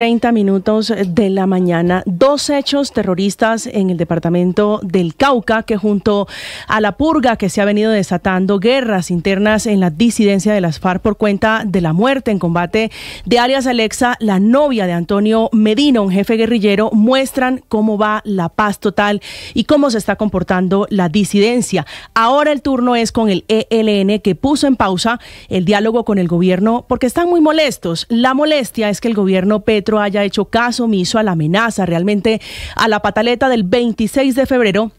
30 minutos de la mañana, dos hechos terroristas en el departamento del Cauca que junto a la purga que se ha venido desatando guerras internas en la disidencia de las FARC por cuenta de la muerte en combate de Arias Alexa, la novia de Antonio Medina, un jefe guerrillero, muestran cómo va la paz total y cómo se está comportando la disidencia. Ahora el turno es con el ELN que puso en pausa el diálogo con el gobierno porque están muy molestos. La molestia es que el gobierno PET haya hecho caso omiso a la amenaza. Realmente a la pataleta del 26 de febrero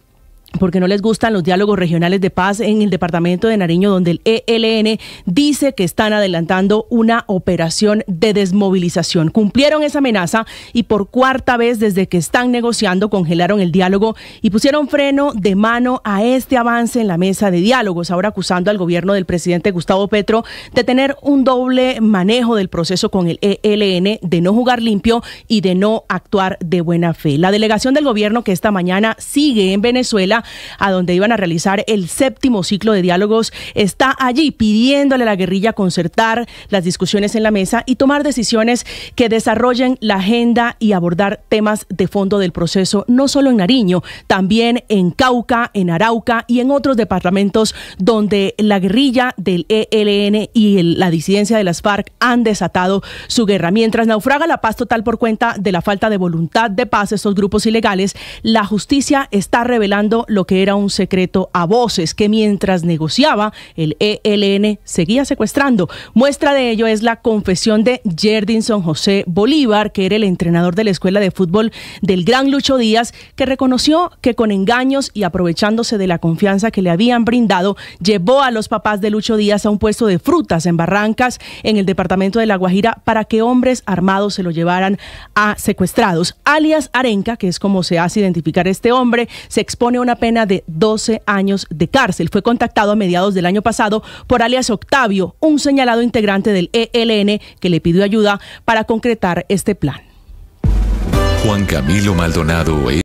porque no les gustan los diálogos regionales de paz en el departamento de Nariño, donde el ELN dice que están adelantando una operación de desmovilización. Cumplieron esa amenaza y por cuarta vez desde que están negociando congelaron el diálogo y pusieron freno de mano a este avance en la mesa de diálogos, ahora acusando al gobierno del presidente Gustavo Petro de tener un doble manejo del proceso con el ELN, de no jugar limpio y de no actuar de buena fe. La delegación del gobierno que esta mañana sigue en Venezuela a donde iban a realizar el séptimo ciclo de diálogos, está allí pidiéndole a la guerrilla concertar las discusiones en la mesa y tomar decisiones que desarrollen la agenda y abordar temas de fondo del proceso, no solo en Nariño, también en Cauca, en Arauca y en otros departamentos donde la guerrilla del ELN y la disidencia de las FARC han desatado su guerra. Mientras naufraga la paz total por cuenta de la falta de voluntad de paz de estos grupos ilegales, la justicia está revelando lo que era un secreto a voces, que mientras negociaba, el ELN seguía secuestrando. Muestra de ello es la confesión de Jerdinson José Bolívar, que era el entrenador de la escuela de fútbol del Gran Lucho Díaz, que reconoció que con engaños y aprovechándose de la confianza que le habían brindado, llevó a los papás de Lucho Díaz a un puesto de frutas en Barrancas, en el departamento de La Guajira, para que hombres armados se lo llevaran a secuestrados. Alias Arenca, que es como se hace identificar este hombre, se expone a una pena de 12 años de cárcel. Fue contactado a mediados del año pasado por alias Octavio, un señalado integrante del ELN que le pidió ayuda para concretar este plan. Juan Camilo Maldonado. E